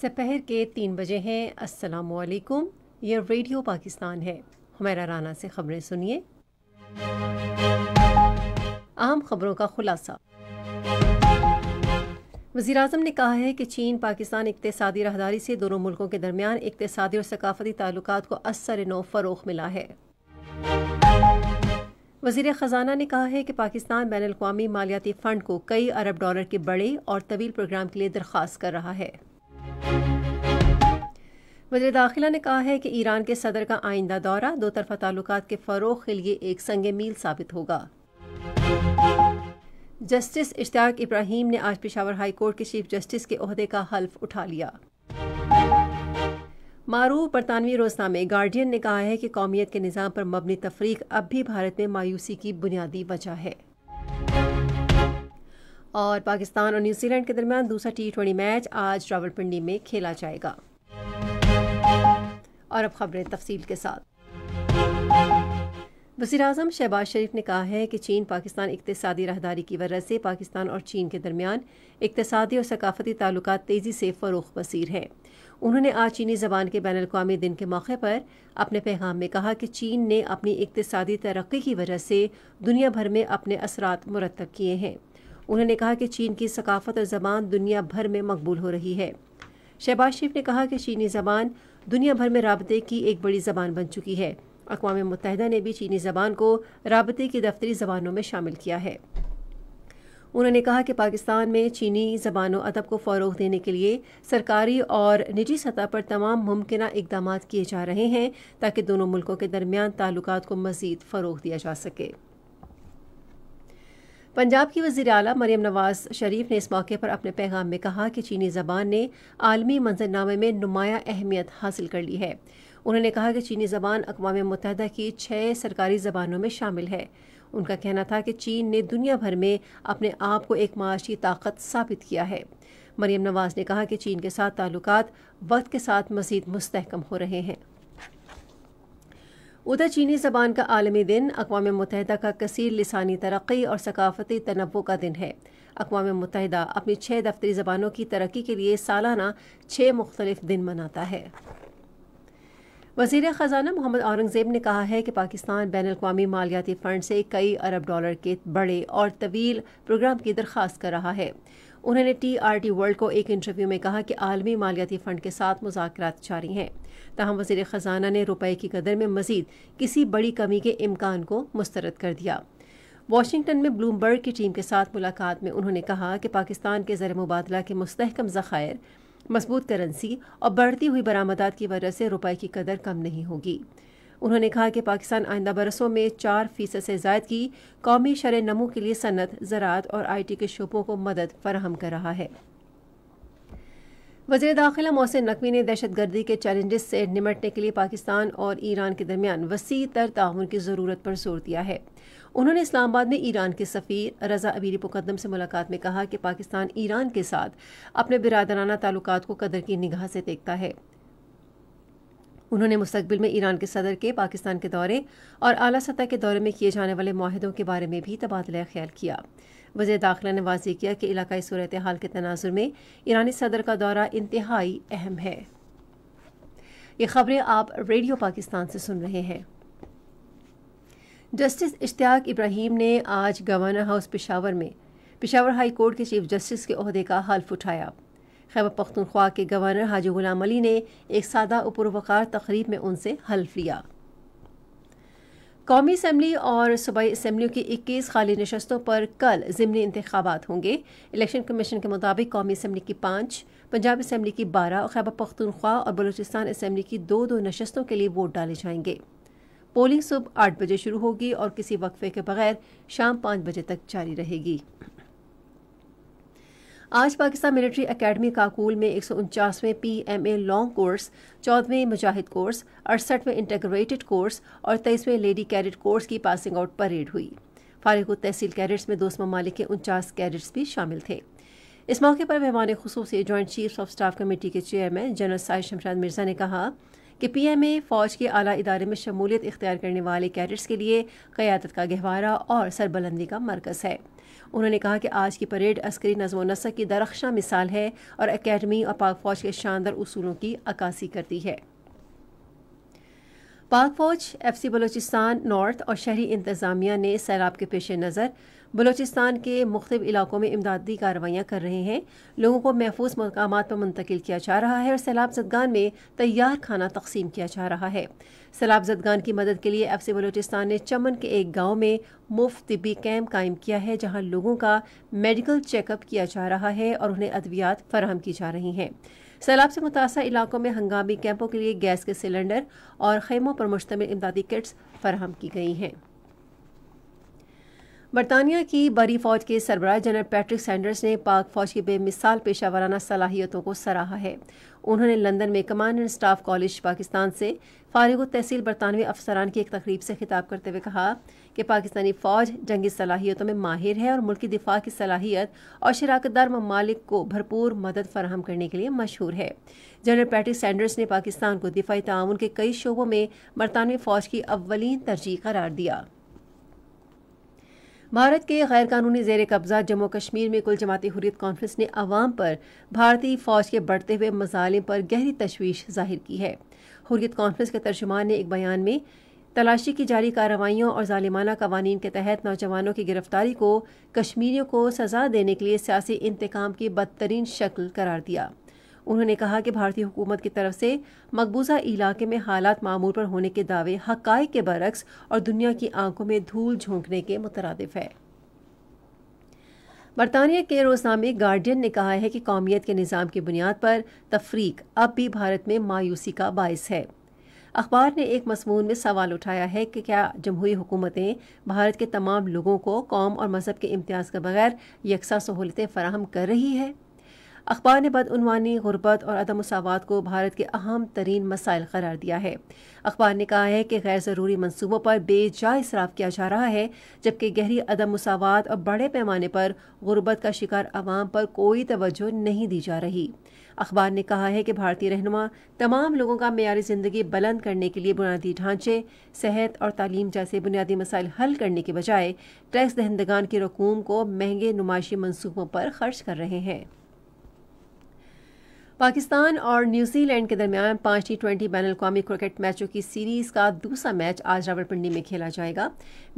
सपहर के तीन बजे हैं अस्सलाम वालेकुम ये रेडियो पाकिस्तान है हमारा राना से खबरें सुनिए आम खबरों का खुलासा वजीर अजम ने कहा है कि चीन पाकिस्तान इकतसादी राहदारी से दोनों मुल्कों के दरमियान इकतसादी और सकाफती ताल्लुक को असर नौ फरोख मिला है वजीर ख़जाना ने कहा है कि पाकिस्तान बैन अवी मालियाती फ़ंड को कई अरब डॉलर के बड़े और तवील प्रोग्राम के लिए दरख्वास्त कर रहा है वजी दाखिला ने कहा है कि ईरान के सदर का आइंदा दौरा दो तरफा ताल्लुक के फ़रोग के लिए एक संग मील साबित होगा जस्टिस इश्ताक इब्राहिम ने आज पिशावर हाई कोर्ट के चीफ जस्टिस के अहदे का हल्फ उठा लिया मारू बरतानवी रोजनामे गार्डियन ने कहा है कि कौमियत के निज़ाम पर मबनी तफरीक अब भी भारत में मायूसी की बुनियादी वजह है और पाकिस्तान और न्यूजीलैंड के दरमियान दूसरा टी ट्वेंटी मैच आज रावलपिंडी में खेला जाएगा और अब खबरें तफसील के साथ वजी अजम शहबाज शरीफ ने कहा है कि चीन पाकिस्तान इकतसादी राहदारी की वजह से पाकिस्तान और चीन के दरमियान इकतसादी और सकाफती ताल्लुक तेज़ी से फरोख पसीर हैं उन्होंने आज चीनी जबान के बैन अवी दिन के मौके पर अपने पैगाम में कहा कि चीन ने अपनी इकतसादी तरक्की की वजह से दुनिया भर में अपने असरात मुरतब किए हैं उन्होंने कहा कि चीन की सकाफत और जबान दुनिया भर में मकबूल हो रही है शहबाज शरीफ ने कहा कि चीनी जबान दुनिया भर में रबते की एक बड़ी जबान बन चुकी है अकवा मुतहदा ने भी चीनी जबान को रबते की दफ्तरी जबानों में शामिल किया है उन्होंने कहा कि पाकिस्तान में चीनी जबान अदब को फ़रोग देने के लिए सरकारी और निजी सतह पर तमाम मुमकिन इकदाम किए जा रहे हैं ताकि दोनों मुल्कों के दरमियान ताल्लुक को मजीद फ़रोग दिया जा सके पंजाब की वजी अला मरीम नवाज शरीफ ने इस मौके पर अपने पैगाम में कहा कि चीनी जबान ने आलमी मंजरनामे में नुमाया अहमियत हासिल कर ली है उन्होंने कहा कि चीनी जबान अकवा मुतहदा की छः सरकारी जबानों में शामिल है उनका कहना था कि चीन ने दुनिया भर में अपने आप को एक माशी ताकत साबित किया है मरीम नवाज ने कहा कि चीन के साथ ताल्लुक वक्त के साथ मजीद मुस्तकम हो रहे हैं उधर चीनी जबान का आलमी दिन अकवा मुतहदा का कसर लसानी तरक्की और सकाफती तनवो का दिन है अकवा मुत अपनी छः दफ्तरी जबानों की तरक्की के लिए सालाना छः मुख्तलिफ दिन मनाता है वजीर ख़जाना मोहम्मद औरंगज़ेब ने कहा है कि पाकिस्तान बैन अवी मालियाती फ़ंड से कई अरब डॉलर के बड़े और तवील प्रोग्राम की दरख्वास्त कर रहा है उन्होंने टी आर टी वर्ल्ड को एक इंटरव्यू में कहा कि आलमी मालियाती फ़ंड के साथ मुजाकर जारी हैं तहम वजी ख़जाना ने रुपए की कदर में मजीद किसी बड़ी कमी के इम्कान को मुस्तरद कर दिया वाशिंगटन में ब्लूमबर्ग की टीम के साथ मुलाकात में उन्होंने कहा कि पाकिस्तान के ज़र मुबादला के मुस्तकम ज़ख़ायर मजबूत करेंसी और बढ़ती हुई बरामदात की वजह से रुपए की कदर कम नहीं होगी उन्होंने कहा कि पाकिस्तान आइंदा बरसों में चार फीसद से जायद की कौमी शर नमू के लिए सनत ज़रात और आई टी के शोबों को मदद फराहम कर रहा है वजीर दाखिला मोहसिन नकवी ने दहशत गर्दी के चैलेंजेस से निमटने के लिए पाकिस्तान और ईरान के दरमियान वसी तर ताउन की ज़रूरत पर जोर दिया है उन्होंने इस्लामाबाद में ईरान के सफ़ीर रज़ा अबीरी मुकदम से मुलाकात में कहा कि पाकिस्तान ईरान के साथ अपने बिरादराना ताल्लुक को कदर की निगाह से देखता है उन्होंने मुस्तबिल में ईरान के सदर के पाकिस्तान के दौरे और अली सतह के दौरे में किए जाने वाले माहदों के बारे में भी तबादला ख्याल किया वजह दाखिला ने वाजी किया कि इलाकई सूरत हाल के तनाजुर में ईरानी सदर का दौरा इंतहाई अहम है ये खबरें आप रेडियो पाकिस्तान से सुन रहे हैं जस्टिस इश्तियाक इब्राहिम ने आज गवर्नर हाउस पिशावर में पिशावर हाई कोर्ट के चीफ जस्टिस के अहदे का हल्फ उठाया खैबर पख्तनख्वा के गवर्नर हाजी गुलाम अली ने एक सादा और तकरीब में उनसे हल्फ लिया कौमी असम्बली और सूबाई असम्बलियों की 21 खाली नशस्तों पर कल ज़मनी इंतबात होंगे इलेक्शन कमीशन के मुताबिक कौमी असम्बली की पाँच पंजाब असम्बली की बारह और खैबर पख्तनख्वा और बलूचिस्तान असम्बली की दो दो नशस्तों के लिए वोट डाले जाएंगे पोलिंग सुबह आठ बजे शुरू होगी और किसी वक्फे के बगैर शाम पाँच बजे तक जारी रहेगी आज पाकिस्तान मिलिट्री एकेडमी काकुल में एक सौ उनचासवें P M A long course चौदहवें मुजाहिद कोर्स अड़सठवें इंटेग्रेटेड कोर्स और तेईसवें लेडी कैडेट कोर्स की पासिंग आउट परेड हुई फारिग तहसील कैडेट्स में दोस्त ममालिक के उनचास कैडेट्स भी शामिल थे इस मौके पर मेहमान खसूस joint chief of staff committee के चेयरमैन जनरल साहिद शमशाद मिर्जा ने कहा कि पीएमए फ़ौज के आला इदारे में शमूलियत इख्तियार करने वाले कैडेट्स के लिए क़्यादत का गहवारा और सरबलंदी का मरकज़ है उन्होंने कहा कि आज की परेड अस्करी नजमो नसक की दरख्शा मिसाल है और अकेडमी और पाक फ़ौज के शानदार असूलों की अक्सी करती है पाक फ़ौज एफ सी नॉर्थ और शहरी इंतज़ामिया ने सैलाब के पेश नज़र बलोचिस्तान के मुख्त इलाकों में इमदादी कार्रवाइयाँ कर रहे हैं लोगों को महफूज मकाम पर मुंतकिल किया जा रहा है और सैलाब जदगान में तैयार खाना तकसीम किया जा रहा है सैलाब जदगान की मदद के लिए एफ सी बलूचिस्तान ने चमन के एक गाँव में मुफ्त तबी कैम्प कायम किया है जहाँ लोगों का मेडिकल चेकअप किया जा रहा है और उन्हें अद्वियात फराम की जा रही हैं सैलाब से मुतासर इलाकों में हंगामी कैंपों के लिए गैस के सिलेंडर और खेमों पर मुश्तमिल इमदादी किट्स फराम की गई हैं बरतानिया की बरी फौज के सरबराह जनरल पैट्रिक सैंडर्स ने पाक फौज की बेमिसाल पेशा वाराना सलाहियतों को सराहा है उन्होंने लंदन में command and staff college Pakistan से फारिग तहसील बरतानवी अफसरान की एक तकरीब से खिताब करते हुए कहा कि पाकिस्तानी फौज जंगी सलाहियतों में माहिर है और मुल्की दिफा की सलाहियत और शराकतदार ममालिक को भरपूर मदद फराहम करने के लिए मशहूर है जनरल पैट्रिक सैंडर्स ने पाकिस्तान को दिफाई ताउन के कई शोबों में बरतानवी फौज की अव्वलीन तरजीह करार दिया भारत के गैर कानूनी जेर कब्जा जम्मू कश्मीर में कुल जमाती हुरियत कॉन्फ्रेंस ने आवाम पर भारतीय फौज के बढ़ते हुए मजालिम पर गहरी तशवीश जाहिर की है हुरियत कॉन्फ्रेंस के तर्जुमान ने एक बयान में तलाशी की जारी कार्रवाइयों और जालिमाना कवानीन के तहत नौजवानों की गिरफ्तारी को कश्मीरियों को सजा देने के लिए सियासी इंतकाम की बदतरीन शक्ल करार दिया उन्होंने कहा कि भारतीय हुकूमत की तरफ से मकबूजा इलाके में हालात मामूल पर होने के दावे हक के बरक्स और दुनिया की आंखों में धूल झोंकने के मुतरद है बरतानिया के रोजनामे गार्डियन ने कहा है कि कौमियत के निज़ाम की बुनियाद पर तफरीक अब भी भारत में मायूसी का बायस है अखबार ने एक मसमून में सवाल उठाया है कि क्या जमहूरी हुकूमतें भारत के तमाम लोगों को कौम और मज़हब के इम्तियाज़ के बगैर यकसा सहूलतें फराहम कर रही है अखबार ने बदनवानी गुरबत और अदम मसावत को भारत के अहम तरीन मसाइल करार दिया है अखबार ने कहा है कि गैर ज़रूरी मनसूबों पर बेजा इसराफ किया जा रहा है जबकि गहरी अदम मसावत और बड़े पैमाने पर गुरबत का शिकार आवाम पर कोई तवज्जो नहीं दी जा रही अखबार ने कहा है कि भारतीय रहनुमा तमाम लोगों का मैारी ज़िंदगी बुलंद करने के लिए बुनियादी ढांचे सेहत और तालीम जैसे बुनियादी मसाइल हल करने के बजाय टैक्स दहंदगान की रकूम को महंगे नुमाइशी मनसूबों पर खर्च कर रहे हैं पाकिस्तान और न्यूजीलैंड के दरमियान पांच टी ट्वेंटी बैन अवी क्रिकेट मैचों की सीरीज का दूसरा मैच आज रावलपिंडी में खेला जाएगा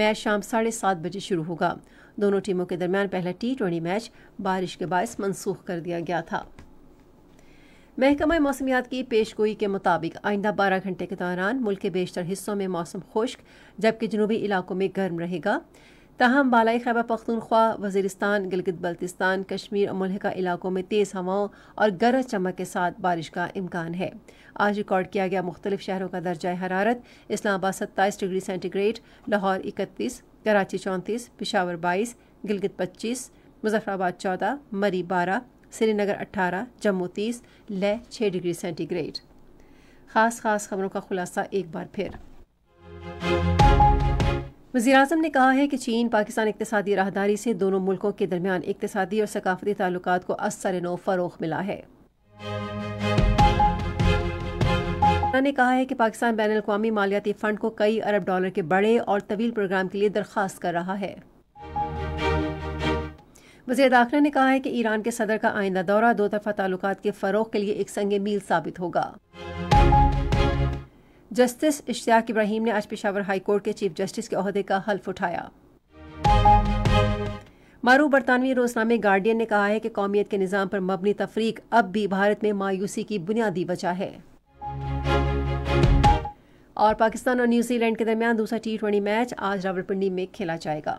मैच शाम साढ़े सात बजे शुरू होगा दोनों टीमों के दरमियान पहला टी ट्वेंटी मैच बारिश के बायस मनसूख कर दिया गया था महकमा मौसमियात की पेशगोई के मुताबिक आइंदा बारह घंटे के दौरान मुल्क के बेशतर हिस्सों में मौसम खुश्क जबकि जनूबी इलाकों में गर्म रहेगा तहम बालाई खैबर पख्तूनख्वा वजीरस्तान गिलगित बल्तिस्तान कश्मीर और मुलहका इलाकों में तेज़ हवाओं और गरज चमक के साथ बारिश का इम्कान है आज रिकॉर्ड किया गया मुख्तलिफ शहरों का दर्जा हरारत इस्लामाबाद सत्ताईस डिग्री सेंटीग्रेड लाहौर इकतीस कराची चौंतीस पिशावर बाईस गिलगित पच्चीस मुजफ्फराबाद चौदह मरी बारह श्रीनगर अट्ठारह जम्मू तीस लह छः डिग्री सेंटीग्रेड ख़ास ख़ास खबरों का खुलासा एक बार फिर वजी अजम ने कहा है कि चीन पाकिस्तान इकतदी राहदारी से दोनों मुल्कों के दरमियान इकतदी और सकाफती ताल्लुक को असर नो फ़रोग मिला है ने कहा है कि पाकिस्तान बैन अवी मालियाती फ़ंड को कई अरब डॉलर के बड़े और तवील प्रोग्राम के लिए दरखास्त कर रहा है वजी दाखिला ने कहा है कि ईरान के सदर का आइंदा दौरा दो तरफा ताल्लुक के फ़रोग के लिए एक संग मील साबित होगा जस्टिस इश्तियाक इब्राहिम ने आज पेशावर हाई कोर्ट के चीफ जस्टिस के अहदे का हल्फ उठाया मारू बरतानवी रोजनामे गार्डियन ने कहा है कि कौमियत के निज़ाम पर मबनी तफरीक अब भी भारत में मायूसी की बुनियादी वजह है और पाकिस्तान और न्यूजीलैंड के दरमियान दूसरा टी ट्वेंटी मैच आज रावलपिंडी में खेला जाएगा